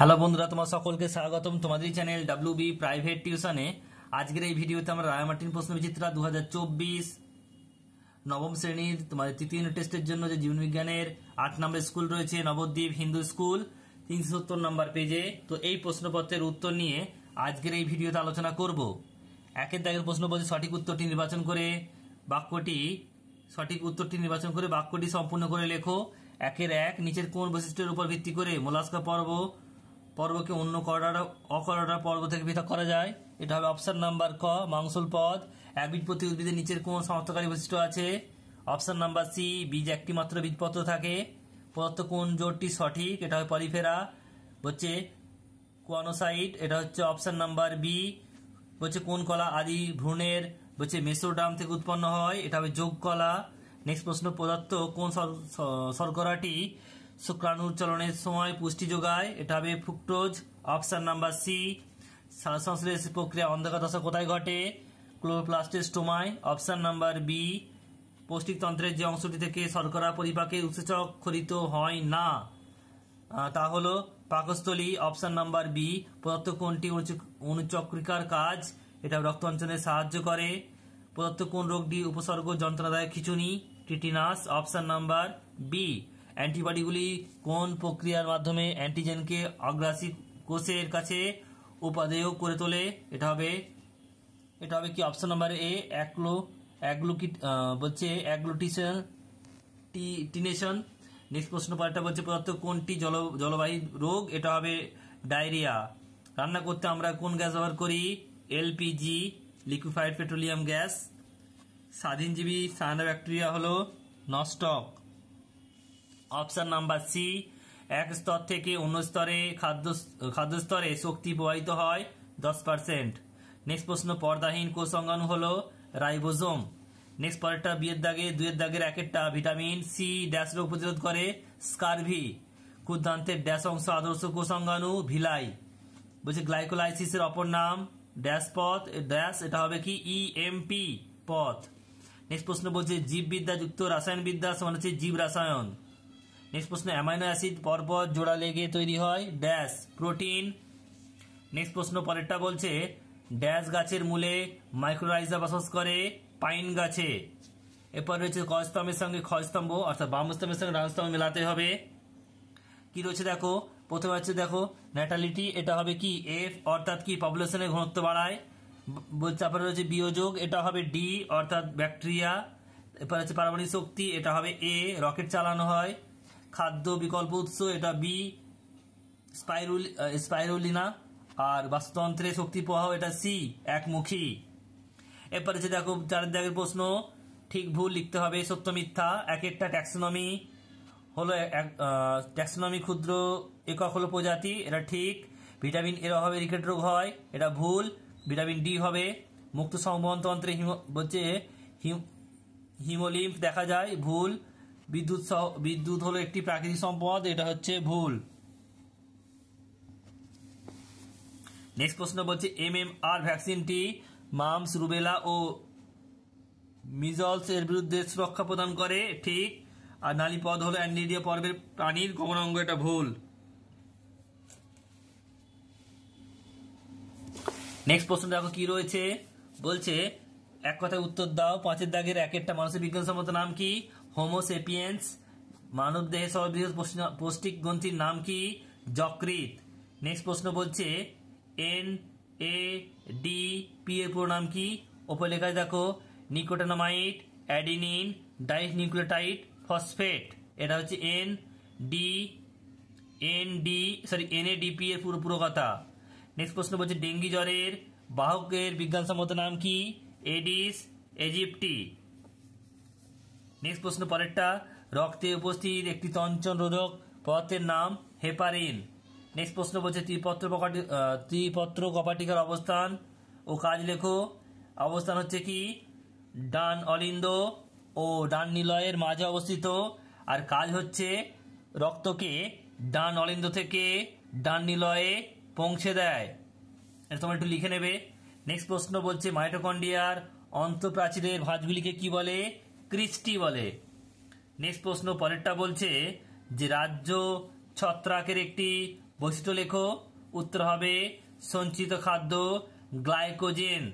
hello বন্ধুরা তোমার সকলকে স্বাগতম তোমাদের চ্যানেল ডাব্লিউ বি প্রাইভেট টিউশনে আজকের এই ভিডিওতে আমরা মার্টিন প্রশ্ন বিচিত্রা দু নবম শ্রেণীর তোমাদের তৃতীয় টেস্টের জন্য যে জীবনবিজ্ঞানের আট নম্বর স্কুল রয়েছে নবদ্বীপ হিন্দু স্কুল তিনশো সত্তর নম্বর পেজে তো এই প্রশ্নপত্রের উত্তর নিয়ে আজকের এই ভিডিওতে আলোচনা করব একের দাগের প্রশ্নপত্রে সঠিক উত্তরটি নির্বাচন করে বাক্যটি সঠিক উত্তরটি নির্বাচন করে বাক্যটি সম্পূর্ণ করে লেখো একের এক নিচের কোন বৈশিষ্ট্যের উপর ভিত্তি করে মোলাস্কা পর্ব পর্বকে অন্য করাটা অকরাটা পর্ব থেকে পৃথক করা যায় এটা হবে অপশান নাম্বার ক মাংসল পদ একবীজপত্রী উদ্ভিদের নিচের কোন সমর্থকারী বৈশিষ্ট্য আছে অপশান নাম্বার সি বীজ একটি মাত্র বীজপত্র থাকে প্রদত্ত কোন জোরটি সঠিক এটা হবে পলিফেরা হচ্ছে কোয়ানোসাইট এটা হচ্ছে অপশান নাম্বার বি হচ্ছে কোন কলা আদি ভ্রূণের হচ্ছে মেসোডাম থেকে উৎপন্ন হয় এটা হবে যোগ কলা নেক্সট প্রশ্ন পদার্থ কোন শর্করাটি শুক্রাণু উচ্চলনের সময় পুষ্টি যোগায় এটা হবে ফুকটোজ অপশন নাম্বার সি শ্বাসংশ্লেষ প্রক্রিয়া অন্ধকার দশা কোথায় ঘটে ক্লোপ্লাস্টের স্টোমায় অপশন নাম্বার বি পৌষ্টিকতন্ত্রের যে অংশটি থেকে শর্করা পরিপাকে উৎসেচক খরিত হয় না তা হলো পাকস্থলী অপশান নাম্বার বি পদার্থ কোনটি অনুচক্রিকার কাজ এটা রক্ত অঞ্চলে সাহায্য করে পদার্থ কোন রোগটি উপসর্গ যন্ত্রণাদায়ক খিচুনি টিটিনাস অপশান নাম্বার বি অ্যান্টিবডিগুলি কোন প্রক্রিয়ার মাধ্যমে অ্যান্টিজেনকে অগ্রাসী কোষের কাছে উপাদেয় করে তোলে এটা হবে এটা হবে কি অপশন নাম্বার এ অ্যাক্লো অ্যাগ্লুকি বলছে অ্যাগ্লোটিশন টি টিনেশন নেক্সট প্রশ্ন পরেরটা বলছে পদার্থ কোনটি জল জলবায়ু রোগ এটা হবে ডায়রিয়া রান্না করতে আমরা কোন গ্যাস ব্যবহার করি এলপিজি লিকুইফাইড পেট্রোলিয়াম গ্যাস স্বাধীনজীবী সায়না ব্যাকটেরিয়া হলো নস্টক অপশান নাম্বার সি এক স্তর থেকে অন্য স্তরে খাদ্য খাদ্য স্তরে শক্তি প্রবাহিত হয় দশ পার্সেন্ট নেক্সট প্রশ্ন পর্দাহীন কোষ কোষঙ্গাণু হল রাইবোজোম নেক্সট পরেরটা বিয়ের দাগে দুয়ের দাগের এক একটা ভিটামিন সি ড্যাশ রোগ প্রতিরোধ করে স্কারভি ক্ষুদ্রান্তের ড্যাশ অংশ আদর্শ কোষঙ্গাণু ভিলাই বলছে গ্লাইকোলাইসিসের অপর নাম ড্যাশ পথ ড্যাশ এটা হবে কি ইএমপি e পথ নেক্সট প্রশ্ন বলছে জীববিদ্যা যুক্ত রাসায়ন সমান হচ্ছে জীব রাসায়ন নেক্সট প্রশ্ন অ্যামাইনো অ্যাসিড পরপর জোড়া লেগে তৈরি হয় ড্যাশ প্রোটিন নেক্সট প্রশ্ন পরেরটা বলছে ড্যাশ গাছের মূলে মাইক্রোরাইজা বসবাস করে পাইন গাছে এরপর রয়েছে কস্তম্ভের সঙ্গে খস্তম্ভ অর্থাৎ বামস্তম্ভের সঙ্গে রামস্তম্ভ মেলাতে হবে কি রয়েছে দেখো প্রথমে হচ্ছে দেখো ন্যাটালিটি এটা হবে কি এফ অর্থাৎ কি পপুলেশনের ঘনত্ব বাড়ায় তারপরে রয়েছে বিয়োযোগ এটা হবে ডি অর্থাৎ ব্যাকটেরিয়া এরপর হচ্ছে পারমাণবিক শক্তি এটা হবে এ রকেট চালানো হয় খাদ্য বিকল্প উৎস এটা বি স্পাইরুল স্পাইরুলিনা আর বাস্তুতন্ত্রে শক্তি প্রবাহ এটা সি একমুখী এরপরে যে দেখো চার দাগের প্রশ্ন ঠিক ভুল লিখতে হবে সত্য মিথ্যা এক একটা ট্যাক্সোনমি হলো ট্যাক্সোনমি ক্ষুদ্র একক হলো প্রজাতি এটা ঠিক ভিটামিন এর অভাবে রিকেট রোগ হয় এটা ভুল ভিটামিন ডি হবে মুক্ত সংবহনতন্ত্রে হিম বলছে হিমোলিম্প দেখা যায় ভুল বিদ্যুৎ বিদ্যুৎ হলো একটি প্রাকৃতিক সম্পদ এটা হচ্ছে ভুল নেক্সট প্রশ্ন বলছে এম এম আর ভ্যাকসিনটি মামস রুবেলা ও মিজলস এর বিরুদ্ধে সুরক্ষা প্রদান করে ঠিক আর নালীপদ হলো অ্যান্ডিডিয়া পর্বের প্রাণীর গমনাঙ্গ এটা ভুল নেক্সট প্রশ্ন দেখো কি রয়েছে বলছে এক কথায় উত্তর দাও পাঁচের দাগের এক একটা মানুষের বিজ্ঞানসম্মত নাম কি হোমোসেপিয়েন্স মানব দেহে সর্ববৃহৎ পৌষ্টিক গ্রন্থির নাম কি যকৃত নেক্সট প্রশ্ন বলছে এন এ ডি পি এর পুরো নাম কি ওপর লেখায় দেখো nicotinamide adenine dinucleotide phosphate এটা হচ্ছে N D N D sorry N A DP এর পুরো পুরো কথা নেক্সট প্রশ্ন বলছে ডেঙ্গি জ্বরের বাহকের বিজ্ঞানসম্মত নাম কি এডিস এজিপ্টি নেক্সট প্রশ্ন পরেরটা রক্তে উপস্থিত একটি তঞ্চন রোধক পদার্থের নাম হেপারিন নেক্সট প্রশ্ন বলছে ত্রিপত্র ত্রিপত্র কপাটিকার অবস্থান ও কাজ লেখো অবস্থান হচ্ছে কি ডান অলিন্দ ও ডান নিলয়ের মাঝে অবস্থিত আর কাজ হচ্ছে রক্তকে ডান অলিন্দ থেকে ডান নিলয়ে পৌঁছে দেয় এটা তোমার একটু লিখে নেবে নেক্সট প্রশ্ন বলছে মাইটোকন্ডিয়ার অন্তঃপ্রাচীরের ভাঁজগুলিকে কি বলে ক্রিস্টি বলে নেক্সট প্রশ্ন পরেরটা বলছে যে রাজ্য ছত্রাকের একটি বৈশিষ্ট্য লেখো উত্তর হবে সঞ্চিত খাদ্য গ্লাইকোজেন